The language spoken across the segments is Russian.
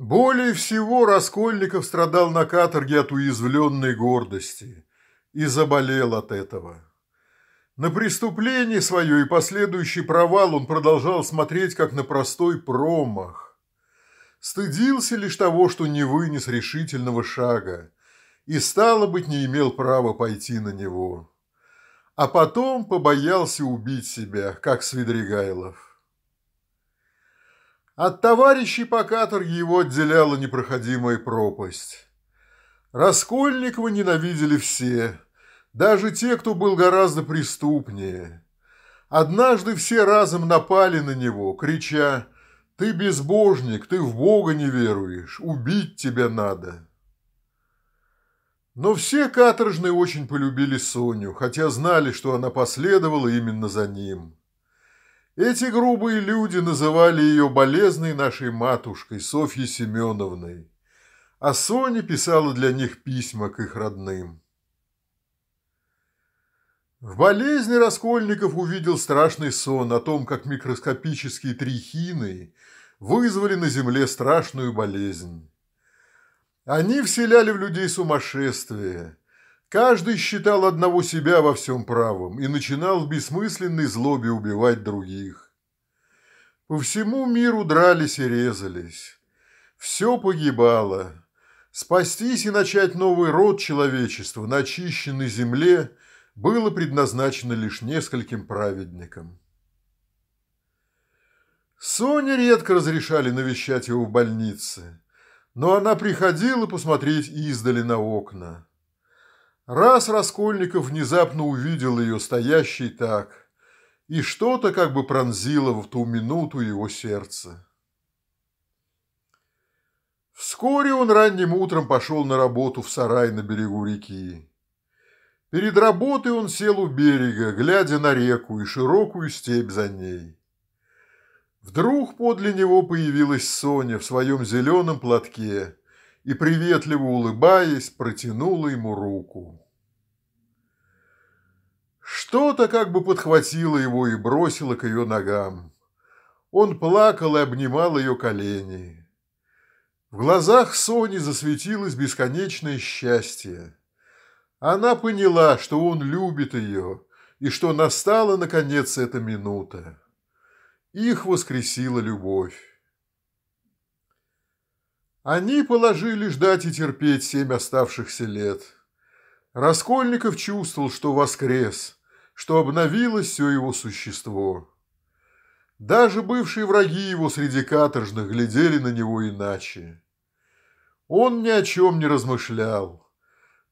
Более всего Раскольников страдал на каторге от уязвленной гордости и заболел от этого. На преступление свое и последующий провал он продолжал смотреть как на простой промах. Стыдился лишь того, что не вынес решительного шага, и, стало быть, не имел права пойти на него. А потом побоялся убить себя, как Свидригайлов. От товарищей по каторге его отделяла непроходимая пропасть. Раскольникова ненавидели все, даже те, кто был гораздо преступнее. Однажды все разом напали на него, крича «Ты безбожник, ты в Бога не веруешь, убить тебя надо». Но все каторжные очень полюбили Соню, хотя знали, что она последовала именно за ним. Эти грубые люди называли ее болезной нашей матушкой Софьей Семеновной, а Соня писала для них письма к их родным. В болезни Раскольников увидел страшный сон о том, как микроскопические трихины вызвали на Земле страшную болезнь. Они вселяли в людей сумасшествие – Каждый считал одного себя во всем правом и начинал в бессмысленной злобе убивать других. По всему миру дрались и резались. Все погибало. Спастись и начать новый род человечества на очищенной земле было предназначено лишь нескольким праведникам. Соне редко разрешали навещать его в больнице, но она приходила посмотреть издали на окна. Раз Раскольников внезапно увидел ее стоящей так, и что-то как бы пронзило в ту минуту его сердце. Вскоре он ранним утром пошел на работу в сарай на берегу реки. Перед работой он сел у берега, глядя на реку и широкую степь за ней. Вдруг подле него появилась Соня в своем зеленом платке – и, приветливо улыбаясь, протянула ему руку. Что-то как бы подхватило его и бросило к ее ногам. Он плакал и обнимал ее колени. В глазах Сони засветилось бесконечное счастье. Она поняла, что он любит ее, и что настала, наконец, эта минута. Их воскресила любовь. Они положили ждать и терпеть семь оставшихся лет. Раскольников чувствовал, что воскрес, что обновилось все его существо. Даже бывшие враги его среди каторжных глядели на него иначе. Он ни о чем не размышлял.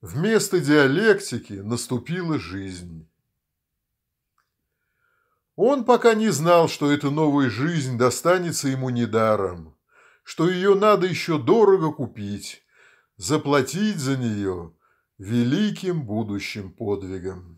Вместо диалектики наступила жизнь. Он пока не знал, что эта новая жизнь достанется ему недаром, что ее надо еще дорого купить, заплатить за нее великим будущим подвигом.